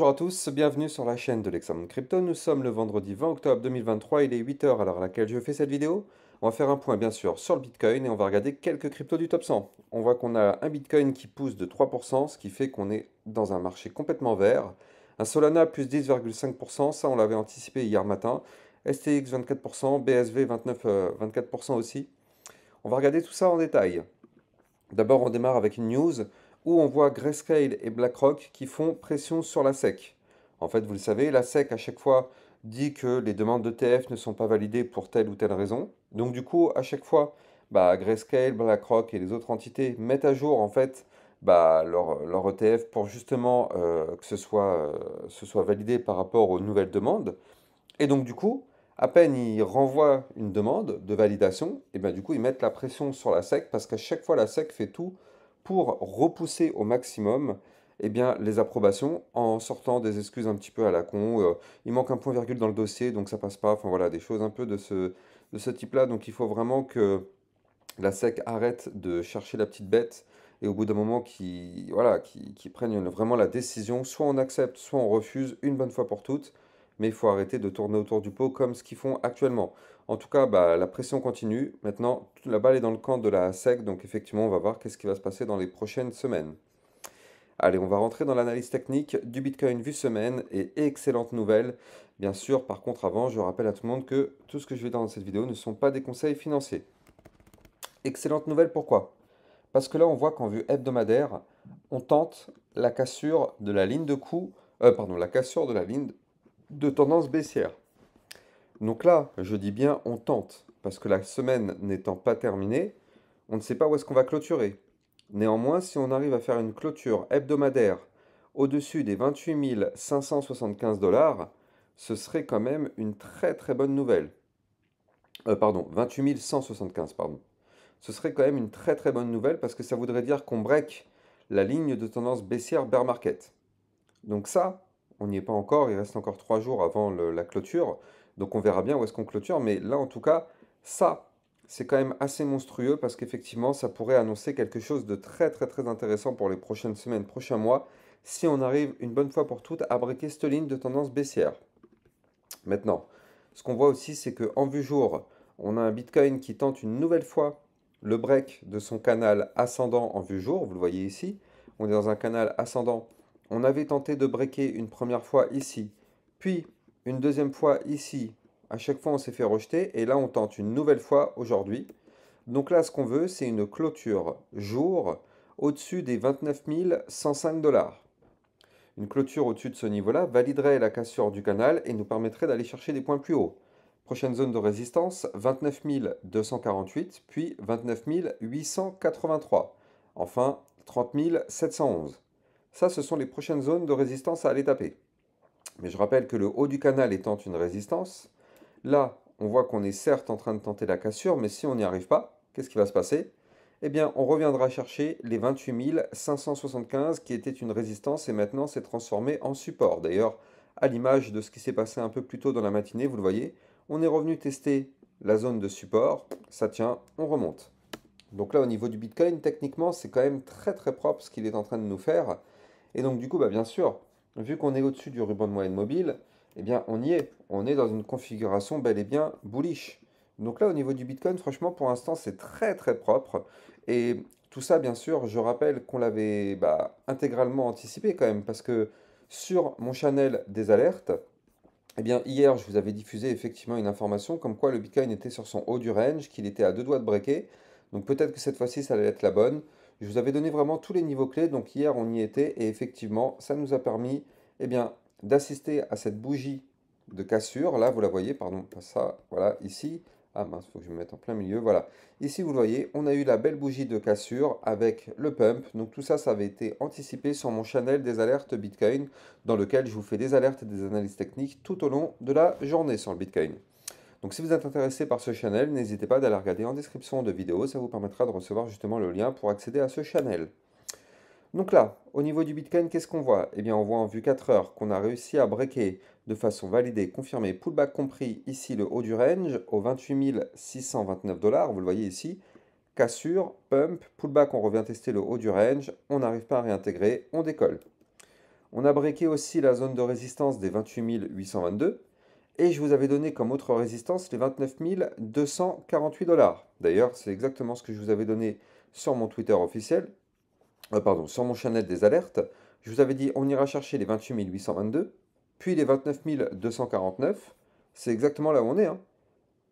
Bonjour à tous, bienvenue sur la chaîne de l'examen crypto. Nous sommes le vendredi 20 octobre 2023, il est 8h à l'heure à laquelle je fais cette vidéo. On va faire un point bien sûr sur le Bitcoin et on va regarder quelques cryptos du top 100. On voit qu'on a un Bitcoin qui pousse de 3%, ce qui fait qu'on est dans un marché complètement vert. Un Solana plus 10,5%, ça on l'avait anticipé hier matin. STX 24%, BSV 29, 24% aussi. On va regarder tout ça en détail. D'abord on démarre avec une news où on voit Grayscale et BlackRock qui font pression sur la SEC. En fait, vous le savez, la SEC à chaque fois dit que les demandes d'ETF ne sont pas validées pour telle ou telle raison. Donc du coup, à chaque fois, bah, Grayscale, BlackRock et les autres entités mettent à jour en fait bah, leur, ETF e pour justement euh, que ce soit, euh, ce soit validé par rapport aux nouvelles demandes. Et donc du coup, à peine ils renvoient une demande de validation, et bien bah, du coup ils mettent la pression sur la SEC parce qu'à chaque fois la SEC fait tout pour repousser au maximum eh bien, les approbations en sortant des excuses un petit peu à la con. Euh, il manque un point virgule dans le dossier, donc ça passe pas. Enfin voilà, des choses un peu de ce, type-là. Donc il faut vraiment que la SEC arrête de chercher la petite bête et au bout d'un moment qui voilà, qui prennent vraiment la décision. Soit on accepte, soit on refuse une bonne fois pour toutes mais il faut arrêter de tourner autour du pot comme ce qu'ils font actuellement. En tout cas, bah, la pression continue. Maintenant, la balle est dans le camp de la SEC, donc effectivement, on va voir qu'est-ce qui va se passer dans les prochaines semaines. Allez, on va rentrer dans l'analyse technique du Bitcoin vue semaine et excellente nouvelle. Bien sûr, par contre, avant, je rappelle à tout le monde que tout ce que je vais dire dans cette vidéo ne sont pas des conseils financiers. Excellente nouvelle, pourquoi Parce que là, on voit qu'en vue hebdomadaire, on tente la cassure de la ligne de coût, euh, pardon, la cassure de la ligne de tendance baissière. Donc là, je dis bien on tente, parce que la semaine n'étant pas terminée, on ne sait pas où est-ce qu'on va clôturer. Néanmoins, si on arrive à faire une clôture hebdomadaire au-dessus des 28 575 dollars, ce serait quand même une très très bonne nouvelle. Euh, pardon, 28 175, pardon. Ce serait quand même une très très bonne nouvelle parce que ça voudrait dire qu'on break la ligne de tendance baissière bear market. Donc ça, on n'y est pas encore, il reste encore trois jours avant la clôture, donc on verra bien où est-ce qu'on clôture, mais là en tout cas, ça, c'est quand même assez monstrueux parce qu'effectivement, ça pourrait annoncer quelque chose de très très très intéressant pour les prochaines semaines, prochains mois, si on arrive une bonne fois pour toutes à breaker cette ligne de tendance baissière. Maintenant, ce qu'on voit aussi, c'est qu'en vue jour, on a un Bitcoin qui tente une nouvelle fois le break de son canal ascendant en vue jour, vous le voyez ici, on est dans un canal ascendant on avait tenté de breaker une première fois ici, puis une deuxième fois ici. À chaque fois, on s'est fait rejeter et là, on tente une nouvelle fois aujourd'hui. Donc là, ce qu'on veut, c'est une clôture jour au-dessus des 29 105 dollars. Une clôture au-dessus de ce niveau-là validerait la cassure du canal et nous permettrait d'aller chercher des points plus hauts. Prochaine zone de résistance, 29 248, puis 29 883. Enfin, 30 711. Ça, ce sont les prochaines zones de résistance à aller taper. Mais je rappelle que le haut du canal étant une résistance, là, on voit qu'on est certes en train de tenter la cassure, mais si on n'y arrive pas, qu'est-ce qui va se passer Eh bien, on reviendra chercher les 28 575 qui étaient une résistance et maintenant s'est transformé en support. D'ailleurs, à l'image de ce qui s'est passé un peu plus tôt dans la matinée, vous le voyez, on est revenu tester la zone de support, ça tient, on remonte. Donc là, au niveau du Bitcoin, techniquement, c'est quand même très très propre ce qu'il est en train de nous faire. Et donc, du coup, bah, bien sûr, vu qu'on est au-dessus du ruban de moyenne mobile, eh bien, on y est. On est dans une configuration bel et bien bullish. Donc là, au niveau du Bitcoin, franchement, pour l'instant, c'est très très propre. Et tout ça, bien sûr, je rappelle qu'on l'avait bah, intégralement anticipé quand même, parce que sur mon channel des alertes, eh bien, hier, je vous avais diffusé effectivement une information comme quoi le Bitcoin était sur son haut du range, qu'il était à deux doigts de breaker. Donc peut-être que cette fois-ci, ça allait être la bonne. Je vous avais donné vraiment tous les niveaux clés, donc hier on y était, et effectivement, ça nous a permis eh bien, d'assister à cette bougie de cassure. Là, vous la voyez, pardon, pas ça, voilà, ici. Ah mince, il faut que je me mette en plein milieu, voilà. Ici, vous le voyez, on a eu la belle bougie de cassure avec le pump. Donc tout ça, ça avait été anticipé sur mon channel des alertes Bitcoin, dans lequel je vous fais des alertes et des analyses techniques tout au long de la journée sur le Bitcoin. Donc si vous êtes intéressé par ce channel, n'hésitez pas à aller regarder en description de vidéo, ça vous permettra de recevoir justement le lien pour accéder à ce channel. Donc là, au niveau du Bitcoin, qu'est-ce qu'on voit Eh bien, on voit en vue 4 heures qu'on a réussi à breaker de façon validée, confirmée, pullback compris, ici le haut du range, au 28 629 dollars, vous le voyez ici, cassure, pump, pullback, on revient tester le haut du range, on n'arrive pas à réintégrer, on décolle. On a breaké aussi la zone de résistance des 28 822, et je vous avais donné comme autre résistance les 29 248 dollars. D'ailleurs, c'est exactement ce que je vous avais donné sur mon Twitter officiel, euh, pardon, sur mon channel des alertes. Je vous avais dit on ira chercher les 28 822, puis les 29 249. C'est exactement là où on est. Hein.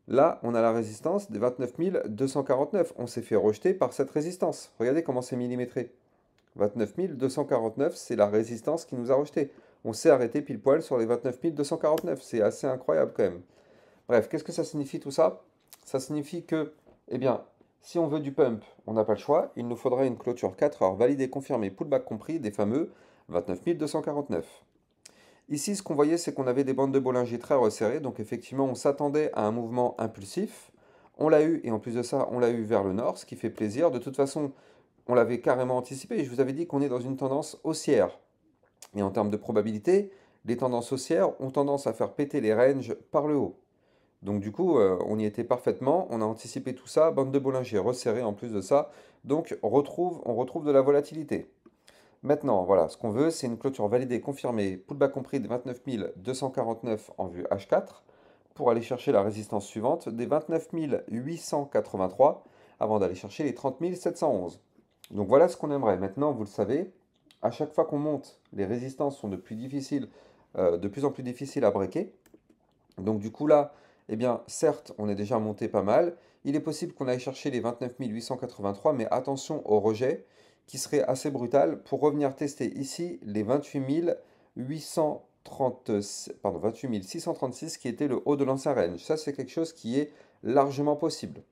Là, on a la résistance des 29 249. On s'est fait rejeter par cette résistance. Regardez comment c'est millimétré. 29 249, c'est la résistance qui nous a rejetés on s'est arrêté pile poil sur les 29 249. C'est assez incroyable quand même. Bref, qu'est-ce que ça signifie tout ça Ça signifie que, eh bien, si on veut du pump, on n'a pas le choix. Il nous faudra une clôture 4 heures validée, confirmée, pullback compris, des fameux 29 249. Ici, ce qu'on voyait, c'est qu'on avait des bandes de Bollinger très resserrées. Donc effectivement, on s'attendait à un mouvement impulsif. On l'a eu, et en plus de ça, on l'a eu vers le nord, ce qui fait plaisir. De toute façon, on l'avait carrément anticipé. Je vous avais dit qu'on est dans une tendance haussière. Et en termes de probabilité, les tendances haussières ont tendance à faire péter les ranges par le haut. Donc du coup, euh, on y était parfaitement, on a anticipé tout ça, bande de Bollinger resserrée en plus de ça, donc retrouve, on retrouve de la volatilité. Maintenant, voilà, ce qu'on veut, c'est une clôture validée, confirmée, pullback compris des 29 249 en vue H4, pour aller chercher la résistance suivante des 29 883, avant d'aller chercher les 30 711. Donc voilà ce qu'on aimerait. Maintenant, vous le savez, à chaque fois qu'on monte les résistances sont de, plus difficiles, euh, de plus en plus difficiles à breaker. Donc du coup là, eh bien certes, on est déjà monté pas mal. Il est possible qu'on aille chercher les 29 883, mais attention au rejet qui serait assez brutal pour revenir tester ici les 28 28 636 qui était le haut de l'ancien range. Ça, c'est quelque chose qui est largement possible.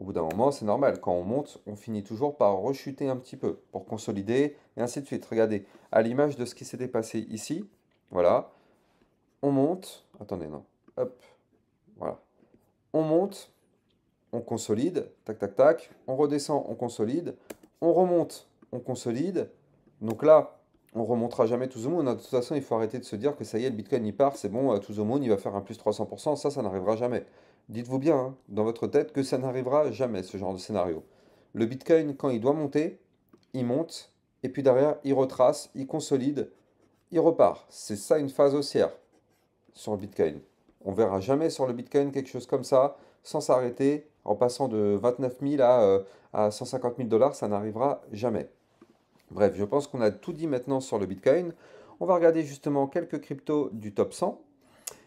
Au bout d'un moment, c'est normal. Quand on monte, on finit toujours par rechuter un petit peu pour consolider, et ainsi de suite. Regardez, à l'image de ce qui s'était passé ici, voilà, on monte, attendez, non, hop, voilà, on monte, on consolide, tac, tac, tac, on redescend, on consolide, on remonte, on consolide, donc là, on remontera jamais tout monde. Hein. De toute façon, il faut arrêter de se dire que ça y est, le Bitcoin, il part, c'est bon, euh, tout monde, il va faire un plus 300%, ça, ça n'arrivera jamais. Dites-vous bien, hein, dans votre tête, que ça n'arrivera jamais, ce genre de scénario. Le Bitcoin, quand il doit monter, il monte, et puis derrière, il retrace, il consolide, il repart. C'est ça une phase haussière sur le Bitcoin. On verra jamais sur le Bitcoin quelque chose comme ça, sans s'arrêter, en passant de 29 000 à, euh, à 150 000 dollars, ça n'arrivera jamais. Bref, je pense qu'on a tout dit maintenant sur le Bitcoin. On va regarder justement quelques cryptos du top 100.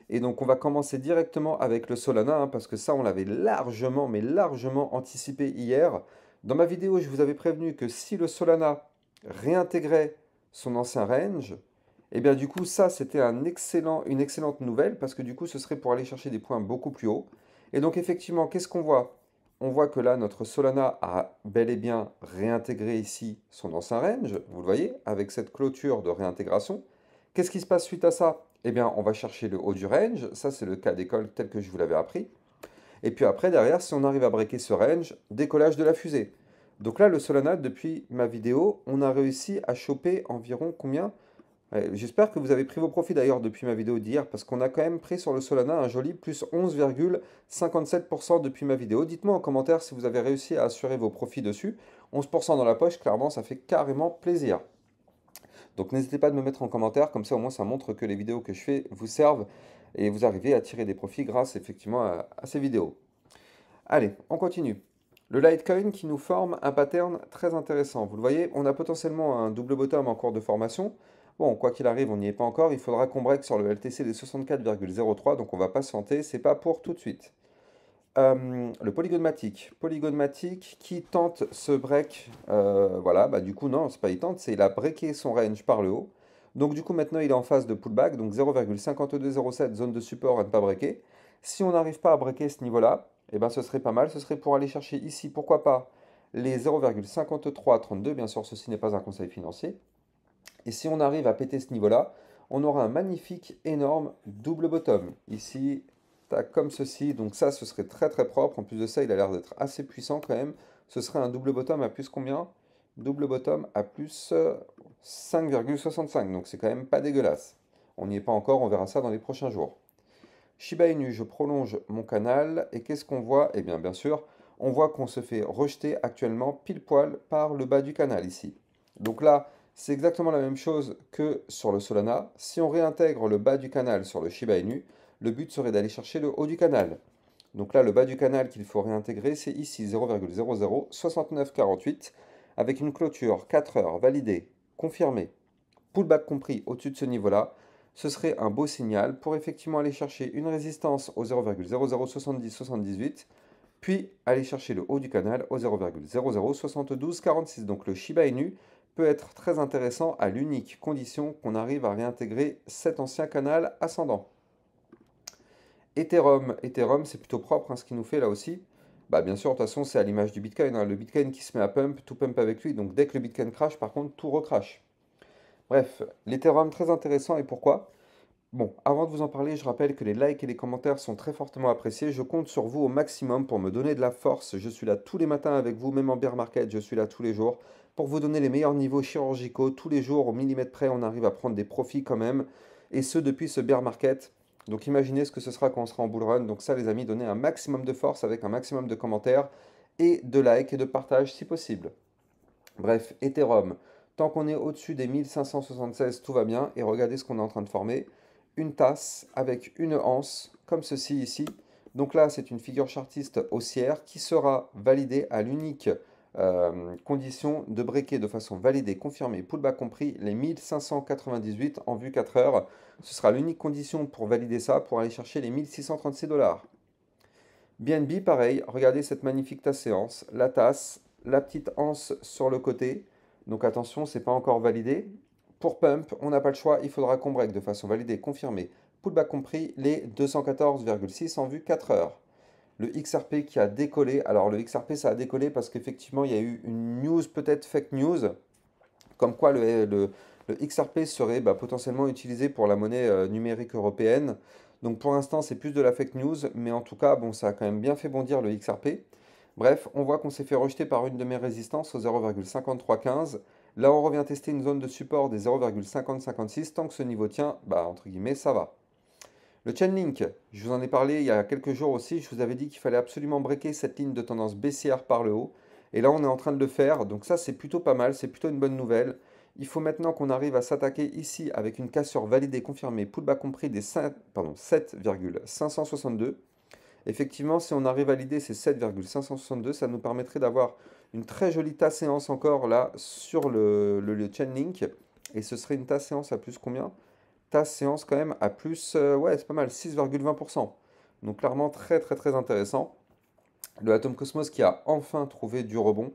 Et donc on va commencer directement avec le Solana, hein, parce que ça on l'avait largement, mais largement anticipé hier. Dans ma vidéo, je vous avais prévenu que si le Solana Réintégrer son ancien range, et eh bien du coup ça c'était excellent, une excellente nouvelle parce que du coup ce serait pour aller chercher des points beaucoup plus haut Et donc effectivement, qu'est-ce qu'on voit On voit que là notre Solana a bel et bien réintégré ici son ancien range, vous le voyez, avec cette clôture de réintégration. Qu'est-ce qui se passe suite à ça Eh bien on va chercher le haut du range, ça c'est le cas d'école tel que je vous l'avais appris. Et puis après derrière, si on arrive à breaker ce range, décollage de la fusée. Donc là, le Solana, depuis ma vidéo, on a réussi à choper environ combien euh, J'espère que vous avez pris vos profits d'ailleurs depuis ma vidéo d'hier, parce qu'on a quand même pris sur le Solana un joli plus 11,57% depuis ma vidéo. Dites-moi en commentaire si vous avez réussi à assurer vos profits dessus. 11% dans la poche, clairement, ça fait carrément plaisir. Donc n'hésitez pas à me mettre en commentaire, comme ça au moins ça montre que les vidéos que je fais vous servent et vous arrivez à tirer des profits grâce effectivement à, à ces vidéos. Allez, on continue. Le Litecoin qui nous forme un pattern très intéressant. Vous le voyez, on a potentiellement un double bottom en cours de formation. Bon, quoi qu'il arrive, on n'y est pas encore. Il faudra qu'on break sur le LTC des 64,03, donc on ne va pas se Ce C'est pas pour tout de suite. Euh, le polygonmatic, Polygonmatique qui tente ce break. Euh, voilà, bah du coup, non, c'est pas il tente, c'est il a breaké son range par le haut. Donc du coup, maintenant, il est en phase de pullback, donc 0,5207, zone de support à ne pas breaker. Si on n'arrive pas à breaker ce niveau-là, eh ben, ce serait pas mal. Ce serait pour aller chercher ici, pourquoi pas, les 0,5332. Bien sûr, ceci n'est pas un conseil financier. Et si on arrive à péter ce niveau-là, on aura un magnifique, énorme double bottom. Ici, comme ceci. Donc ça, ce serait très très propre. En plus de ça, il a l'air d'être assez puissant quand même. Ce serait un double bottom à plus combien Double bottom à plus 5,65. Euh, Donc c'est quand même pas dégueulasse. On n'y est pas encore, on verra ça dans les prochains jours. Shiba Inu, je prolonge mon canal et qu'est-ce qu'on voit Eh bien, bien sûr, on voit qu'on se fait rejeter actuellement pile poil par le bas du canal ici. Donc là, c'est exactement la même chose que sur le Solana. Si on réintègre le bas du canal sur le Shiba Inu, le but serait d'aller chercher le haut du canal. Donc là, le bas du canal qu'il faut réintégrer, c'est ici 0,006948 avec une clôture 4 heures validée, confirmée, pullback compris au-dessus de ce niveau-là ce serait un beau signal pour effectivement aller chercher une résistance au 0,007078, puis aller chercher le haut du canal au 0,007246. Donc le Shiba Inu peut être très intéressant à l'unique condition qu'on arrive à réintégrer cet ancien canal ascendant. Ethereum, Ethereum c'est plutôt propre hein, ce qu'il nous fait là aussi. Bah, bien sûr, de toute façon, c'est à l'image du Bitcoin. Hein. Le Bitcoin qui se met à pump, tout pump avec lui. Donc dès que le Bitcoin crash, par contre, tout recrache. Bref, l'Ethereum très intéressant et pourquoi Bon, avant de vous en parler, je rappelle que les likes et les commentaires sont très fortement appréciés. Je compte sur vous au maximum pour me donner de la force. Je suis là tous les matins avec vous, même en bear market, je suis là tous les jours pour vous donner les meilleurs niveaux chirurgicaux. Tous les jours, au millimètre près, on arrive à prendre des profits quand même. Et ce, depuis ce bear market. Donc imaginez ce que ce sera quand on sera en bull run. Donc ça, les amis, donnez un maximum de force avec un maximum de commentaires et de likes et de partage si possible. Bref, Ethereum. Tant qu'on est au-dessus des 1576, tout va bien. Et regardez ce qu'on est en train de former. Une tasse avec une anse, comme ceci ici. Donc là, c'est une figure chartiste haussière qui sera validée à l'unique euh, condition de breaker de façon validée, confirmée, pullback compris, les 1598 en vue 4 heures. Ce sera l'unique condition pour valider ça, pour aller chercher les 1636 dollars. BNB, pareil, regardez cette magnifique tasse séance. La tasse, la petite anse sur le côté, donc attention, n'est pas encore validé. Pour pump, on n'a pas le choix, il faudra qu'on break de façon validée, confirmée, pullback compris, les 214,6 en vue 4 heures. Le XRP qui a décollé, alors le XRP ça a décollé parce qu'effectivement il y a eu une news, peut-être fake news, comme quoi le, le, XRP serait bah, potentiellement utilisé pour la monnaie euh, numérique européenne. Donc pour l'instant c'est plus de la fake news, mais en tout cas bon ça a quand même bien fait bondir le XRP. Bref, on voit qu'on s'est fait rejeter par une de mes résistances au 0,5315. Là, on revient tester une zone de support des 0,5056. Tant que ce niveau tient, bah, entre guillemets, ça va. Le link, je vous en ai parlé il y a quelques jours aussi. Je vous avais dit qu'il fallait absolument breaker cette ligne de tendance baissière par le haut. Et là, on est en train de le faire. Donc ça, c'est plutôt pas mal. C'est plutôt une bonne nouvelle. Il faut maintenant qu'on arrive à s'attaquer ici avec une cassure validée confirmée, pullback compris des 7,562. Effectivement, si on arrive à l'idée, c'est 7,562, ça nous permettrait d'avoir une très jolie tasse séance encore là sur le, le, le link Et ce serait une tasse séance à plus combien Tasse séance quand même à plus, euh, ouais, c'est pas mal, 6,20%. Donc clairement très très très intéressant. Le Atom Cosmos qui a enfin trouvé du rebond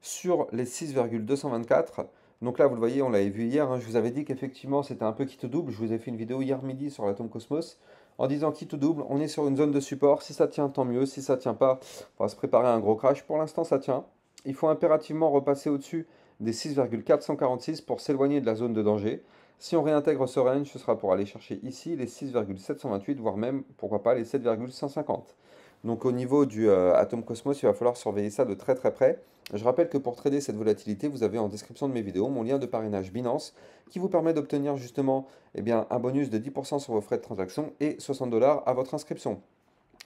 sur les 6,224. Donc là, vous le voyez, on l'avait vu hier. Hein. je vous avais dit qu'effectivement, c'était un peu qui double. Je vous ai fait une vidéo hier midi sur l'Atom Cosmos en disant quitte ou double, on est sur une zone de support. Si ça tient, tant mieux. Si ça tient pas, on va se préparer à un gros crash. Pour l'instant, ça tient. Il faut impérativement repasser au-dessus des 6,446 pour s'éloigner de la zone de danger. Si on réintègre ce range, ce sera pour aller chercher ici les 6,728, voire même, pourquoi pas, les 7,150. Donc au niveau du Atome euh, Atom Cosmos, il va falloir surveiller ça de très très près. Je rappelle que pour trader cette volatilité, vous avez en description de mes vidéos mon lien de parrainage Binance qui vous permet d'obtenir justement eh bien, un bonus de 10% sur vos frais de transaction et 60 dollars à votre inscription.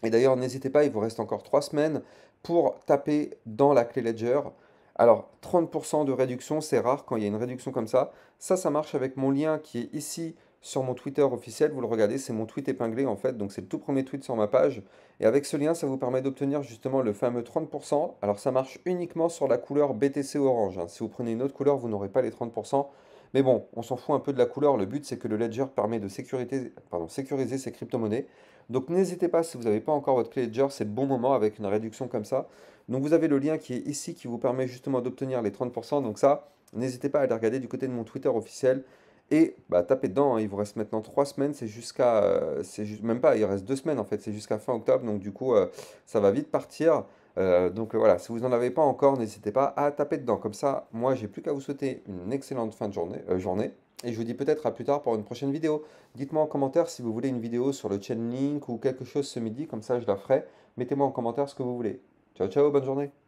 Et d'ailleurs, n'hésitez pas, il vous reste encore 3 semaines pour taper dans la clé Ledger. Alors, 30% de réduction, c'est rare quand il y a une réduction comme ça. Ça, ça marche avec mon lien qui est ici sur mon Twitter officiel, vous le regardez, c'est mon tweet épinglé en fait, donc c'est le tout premier tweet sur ma page. Et avec ce lien, ça vous permet d'obtenir justement le fameux 30%. Alors ça marche uniquement sur la couleur BTC orange. Hein. Si vous prenez une autre couleur, vous n'aurez pas les 30%. Mais bon, on s'en fout un peu de la couleur. Le but, c'est que le ledger permet de pardon, sécuriser ses crypto-monnaies. Donc n'hésitez pas, si vous n'avez pas encore votre ledger, c'est le bon moment avec une réduction comme ça. Donc vous avez le lien qui est ici qui vous permet justement d'obtenir les 30%. Donc ça, n'hésitez pas à aller regarder du côté de mon Twitter officiel. Et bah, tapez dedans, hein, il vous reste maintenant trois semaines, c'est jusqu'à. Euh, c'est même pas, il reste deux semaines en fait, c'est jusqu'à fin octobre, donc du coup, euh, ça va vite partir. Euh, donc voilà, si vous n'en avez pas encore, n'hésitez pas à taper dedans. Comme ça, moi, j'ai plus qu'à vous souhaiter une excellente fin de journée, journée. Et je vous dis peut-être à plus tard pour une prochaine vidéo. Dites-moi en commentaire si vous voulez une vidéo sur le chain link ou quelque chose ce midi, comme ça je la ferai. Mettez-moi en commentaire ce que vous voulez. Ciao, ciao, bonne journée.